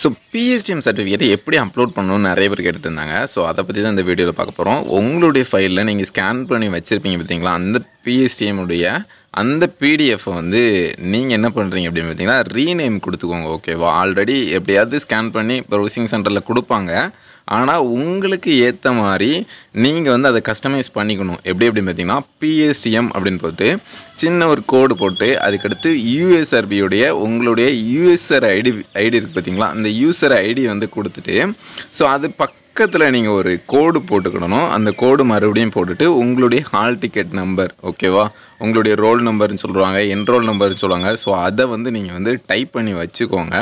so PSTM சர்டிஃபிகேட்டை எப்படி upload பண்ணணும்னு நிறைய பேர் கேட்டுட்டு இருந்தாங்க ஸோ அதை பற்றி தான் இந்த வீடியோவில் பார்க்க போகிறோம் உங்களுடைய ஃபைலில் நீங்கள் ஸ்கேன் பண்ணி வச்சுருப்பீங்க பார்த்தீங்களா அந்த பிஎஸ்டிஎம்முடைய அந்த பிடிஎஃப்பை வந்து நீங்கள் என்ன பண்ணுறீங்க அப்படின்னு பார்த்தீங்கன்னா ரீநேம் கொடுத்துக்கோங்க ஓகேவா ஆல்ரெடி எப்படியாவது ஸ்கேன் பண்ணி ப்ரௌசிங் சென்டரில் கொடுப்பாங்க ஆனால் உங்களுக்கு ஏற்ற மாதிரி நீங்கள் வந்து அதை கஸ்டமைஸ் பண்ணிக்கணும் எப்படி அப்படின்னு பார்த்தீங்கன்னா பிஎஸ்டிஎம் அப்படின்னு போட்டு சின்ன ஒரு கோடு போட்டு அதுக்கடுத்து யூஎஸ்ஆர்பியுடைய உங்களுடைய யூஎஸ்ஆர் ஐடி ஐடி இருக்குது பார்த்தீங்களா அந்த யூஸர் ஐடி வந்து கொடுத்துட்டு ஸோ அது பக் பக்கத்தில் நீங்கள் ஒரு கோடு போட்டுக்கணும் அந்த கோடு மறுபடியும் போட்டுட்டு உங்களுடைய ஹால் டிக்கெட் நம்பர் ஓகேவா உங்களுடைய ரோல் நம்பர்னு சொல்லுவாங்க என்ரோல் நம்பர்னு சொல்லுவாங்க ஸோ அதை வந்து நீங்கள் வந்து டைப் பண்ணி வச்சுக்கோங்க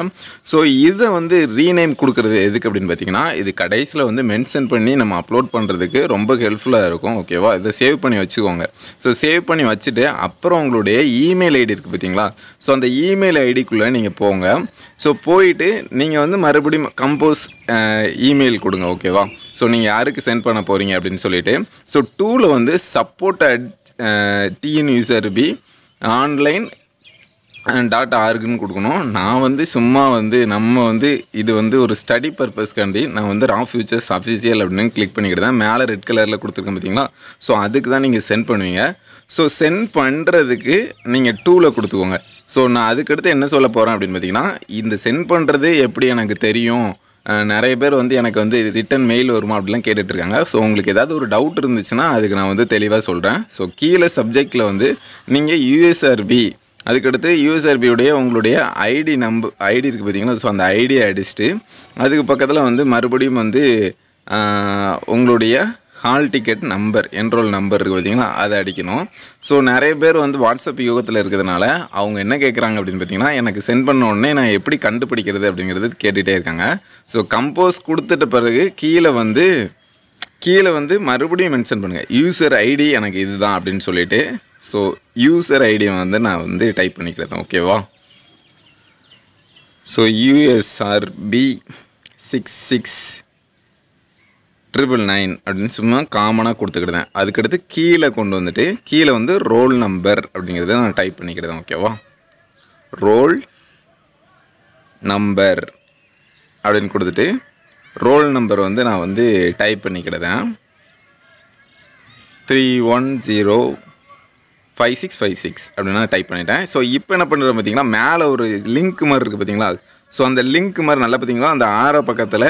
ஸோ இதை வந்து ரீநேம் கொடுக்குறது எதுக்கு அப்படின்னு பார்த்தீங்கன்னா இது கடைசியில் வந்து மென்ஷன் பண்ணி நம்ம அப்லோட் பண்ணுறதுக்கு ரொம்ப ஹெல்ப்ஃபுல்லாக இருக்கும் ஓகேவா இதை சேவ் பண்ணி வச்சுக்கோங்க ஸோ சேவ் பண்ணி வச்சுட்டு அப்புறம் உங்களுடைய இமெயில் ஐடி இருக்குது பார்த்தீங்களா ஸோ அந்த இமெயில் ஐடிக்குள்ளே நீங்கள் போங்க ஸோ போயிட்டு நீங்கள் வந்து மறுபடியும் கம்போஸ் இமெயில் கொடுங்க ஓகே ஓகேவா ஸோ நீங்கள் யாருக்கு சென்ட் பண்ண போகிறீங்க அப்படின்னு சொல்லிவிட்டு ஸோ டூவில் வந்து support at TN user B online dot ஆர்குன்னு கொடுக்கணும் நான் வந்து சும்மா வந்து நம்ம வந்து இது வந்து ஒரு ஸ்டடி பர்பஸ்க்காண்டி நான் வந்து ரா ஃபியூச்சர்ஸ் அஃபிஷியல் அப்படின்னு கிளிக் பண்ணிக்கிட்டேன் மேலே ரெட் கலரில் கொடுத்துருக்கேன் பார்த்தீங்களா ஸோ அதுக்கு தான் நீங்கள் சென்ட் பண்ணுவீங்க ஸோ சென்ட் பண்ணுறதுக்கு நீங்கள் டூவில் கொடுத்துக்கோங்க ஸோ நான் அதுக்கடுத்து என்ன சொல்ல போகிறேன் அப்படின்னு பார்த்தீங்கன்னா இந்த சென்ட் பண்ணுறது எப்படி எனக்கு தெரியும் நிறைய பேர் வந்து எனக்கு வந்து ரிட்டன் மெயில் வருமா அப்படிலாம் கேட்டுட்ருக்காங்க ஸோ உங்களுக்கு ஏதாவது ஒரு டவுட் இருந்துச்சுன்னா அதுக்கு நான் வந்து தெளிவாக சொல்கிறேன் ஸோ கீழே சப்ஜெக்டில் வந்து நீங்கள் யூஎஸ்ஆர்பி அதுக்கடுத்து யூஎஸ்ஆர்பியுடைய உங்களுடைய ஐடி நம்பர் ஐடி இருக்குது பார்த்தீங்கன்னா ஸோ அந்த ஐடியை அடிச்சுட்டு அதுக்கு பக்கத்தில் வந்து மறுபடியும் வந்து உங்களுடைய hall ticket number enrol number இருக்குது பார்த்திங்கன்னா அதை அடிக்கணும் ஸோ நிறைய பேர் வந்து வாட்ஸ்அப் யுகத்தில் இருக்கிறதுனால அவங்க என்ன கேட்குறாங்க அப்படின்னு பார்த்தீங்கன்னா எனக்கு சென்ட் பண்ண உடனே நான் எப்படி கண்டுபிடிக்கிறது அப்படிங்கிறது கேட்டுகிட்டே இருக்காங்க ஸோ கம்போஸ் கொடுத்துட்ட பிறகு கீழே வந்து கீழே வந்து மறுபடியும் மென்ஷன் பண்ணுங்கள் யூசர் ஐடி எனக்கு இதுதான் அப்படின்னு சொல்லிவிட்டு ஸோ யூசர் ஐடியை வந்து நான் வந்து டைப் பண்ணிக்கிறேன் ஓகேவா so USRB six six triple nine அப்படின்னு சும்மா காமனாக கொடுத்துக்கிடுதேன் அதுக்கடுத்து கீழே கொண்டு வந்துட்டு கீழே வந்து ரோல் நம்பர் அப்படிங்கிறத நான் டைப் பண்ணிக்கிடுதேன் ஓகேவா ரோல் நம்பர் அப்படின்னு கொடுத்துட்டு ரோல் நம்பர் வந்து நான் வந்து டைப் பண்ணிக்கிடுதேன் three one zero five six five six அப்படின்னு டைப் பண்ணிட்டேன் ஸோ இப்போ என்ன பண்ணுறோம் பார்த்தீங்கன்னா மேலே ஒரு லிங்க் மாதிரி இருக்குது பார்த்தீங்களா ஸோ அந்த லிங்க் மாதிரி நல்லா பார்த்தீங்கன்னா அந்த ஆரோ பக்கத்தில்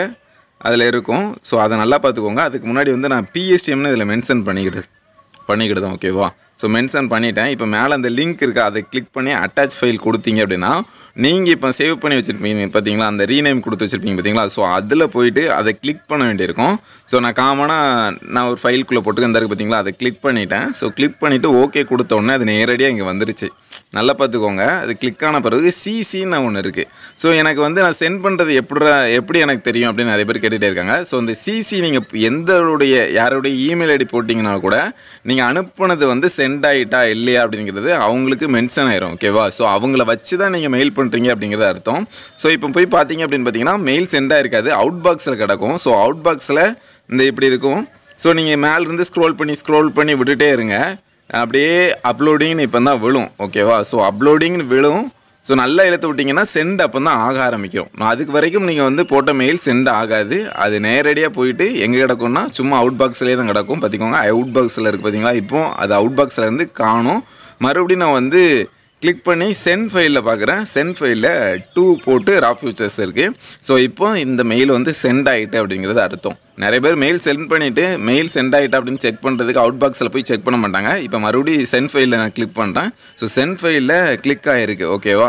அதில் இருக்கும் ஸோ அதை நல்லா பார்த்துக்கோங்க அதுக்கு முன்னாடி வந்து நான் பிஎஸ்டிஎம்னு இதில் மென்ஷன் பண்ணிக்கிட்டு பண்ணிக்கிட்டு தான் ஓகேவா ஸோ மென்ஷன் பண்ணிட்டேன் இப்போ மேலே அந்த லிங்க் இருக்குது அதை கிளிக் பண்ணி அட்டாச் ஃபைல் கொடுத்தீங்க அப்படின்னா நீங்கள் இப்போ சேவ் பண்ணி வச்சுருப்பீங்க பார்த்தீங்களா அந்த ரீநேம் கொடுத்து வச்சுருப்பீங்க பார்த்தீங்களா ஸோ அதில் போயிட்டு அதை கிளிக் பண்ண வேண்டியிருக்கும் ஸோ நான் காமனாக நான் ஒரு ஃபைல்குள்ளே போட்டுக்க பார்த்தீங்களா அதை கிளிக் பண்ணிட்டேன் ஸோ கிளிக் பண்ணிவிட்டு ஓகே கொடுத்த உடனே அது நேரடியாக இங்கே வந்துருச்சு நல்லா பார்த்துக்கோங்க அது கிளிக் ஆன பிறகு சிசின்னு ஒன்று இருக்குது ஸோ எனக்கு வந்து நான் சென்ட் பண்ணுறது எப்படி எப்படி எனக்கு தெரியும் அப்படின்னு நிறைய பேர் கேட்டுகிட்டே இருக்காங்க ஸோ அந்த சிசி நீங்கள் எந்தவுடைய யாருடைய இமெயில் ஐடி போட்டிங்கன்னா கூட நீங்கள் அனுப்புனது வந்து சென்ட் ஆகிட்டா இல்லையா அப்படிங்கிறது அவங்களுக்கு மென்ஷன் ஆயிரும் ஓகேவா ஸோ அவங்கள வச்சு தான் நீங்கள் மெயில் பண்ணுறீங்க அப்படிங்கிறது அர்த்தம் ஸோ இப்போ போய் பார்த்தீங்க அப்படின்னு பார்த்தீங்கன்னா மெயில் சென்ட் ஆகிருக்காது அவுட் பாக்ஸில் கிடக்கும் ஸோ அவுட் பாக்ஸில் இந்த இப்படி இருக்கும் ஸோ நீங்கள் மேலேருந்து ஸ்க்ரோல் பண்ணி ஸ்க்ரோல் பண்ணி விட்டுட்டே இருங்க அப்படியே அப்லோடிங்னு இப்போ தான் விழும் ஓகேவா ஸோ அப்லோடிங்னு விழும் ஸோ நல்லா இழுத்து விட்டிங்கன்னா சென்ட் அப்போ தான் ஆக ஆரம்பிக்கும் நான் அதுக்கு வரைக்கும் நீங்கள் வந்து போட்ட மெயில் சென்ட் ஆகாது அது நேரடியாக போயிட்டு எங்கே கிடக்கும்னா சும்மா அவுட் பாக்ஸ்லேயே தான் கிடக்கும் பார்த்திக்கோங்க அவுட் பாக்ஸில் இருக்குது பார்த்தீங்களா இப்போ அது அவுட் பாக்ஸில் இருந்து காணும் மறுபடியும் நான் வந்து கிளிக் பண்ணி சென்ட் ஃபைலில் பார்க்குறேன் சென்ட் ஃபைலில் டூ போட்டு ரா ஃபியூச்சர்ஸ் இருக்குது ஸோ இப்போ இந்த மெயில் வந்து சென்ட் ஆகிட்டு அப்படிங்கிறது அர்த்தம் நிறைய பேர் மெயில் சென்ட் பண்ணிவிட்டு மெயில் சென்ட் ஆகிட்டு அப்படின்னு செக் பண்ணுறதுக்கு அவுட் பாக்ஸில் போய் செக் பண்ண மாட்டாங்க இப்போ மறுபடியும் சென்ட் ஃபைலில் நான் கிளிக் பண்ணுறேன் ஸோ சென்ட் ஃபைலில் கிளிக் ஆகிருக்கு ஓகேவா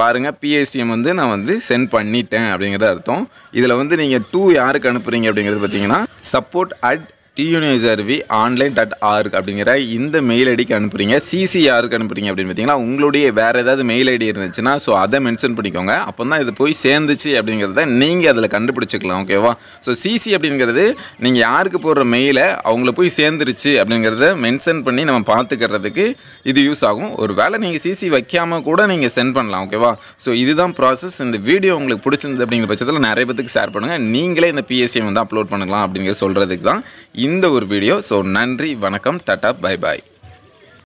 பாருங்கள் பிஎஸ்டிஎம் வந்து நான் வந்து சென்ட் பண்ணிட்டேன் அப்படிங்கிறத அர்த்தம் இதில் வந்து நீங்கள் டூ யாருக்கு அனுப்புகிறீங்க அப்படிங்கிறது பார்த்தீங்கன்னா சப்போர்ட் அட் டியூனிஸ் அருவி ஆன்லைன் டாட் ஆர்க் அப்படிங்கிற இந்த மெயில் ஐடிக்கு அனுப்புகிறீங்க சிசிஆருக்கு அனுப்புகிறீங்க அப்படின்னு பார்த்தீங்கன்னா உங்களுடைய வேறு ஏதாவது மெயில் ஐடி இருந்துச்சுன்னா ஸோ அதை மென்ஷன் பண்ணிக்கோங்க அப்போ தான் இது போய் சேர்ந்துச்சு அப்படிங்கிறத நீங்கள் அதில் கண்டுபிடிச்சிக்கலாம் ஓகேவா ஸோ சிசி அப்படிங்கிறது நீங்கள் யாருக்கு போடுற மெயிலை அவங்கள போய் சேர்ந்துருச்சு அப்படிங்கிறத மென்ஷன் பண்ணி நம்ம பார்த்துக்கிறதுக்கு இது யூஸ் ஆகும் ஒரு வேளை நீங்கள் சிசி வைக்காமல் கூட நீங்கள் சென்ட் பண்ணலாம் ஓகேவா ஸோ இதுதான் ப்ராசஸ் இந்த வீடியோ உங்களுக்கு பிடிச்சிருந்தது அப்படிங்கிற பட்சத்தில் நிறைய பேத்துக்கு ஷேர் பண்ணுங்கள் நீங்களே இந்த பிஎஸ்சி e வந்து அப்லோட் பண்ணலாம் அப்படிங்கிற சொல்கிறதுக்கு தான் இந்த ஒரு வீடியோ ஸோ நன்றி வணக்கம் டட்டா பை பாய்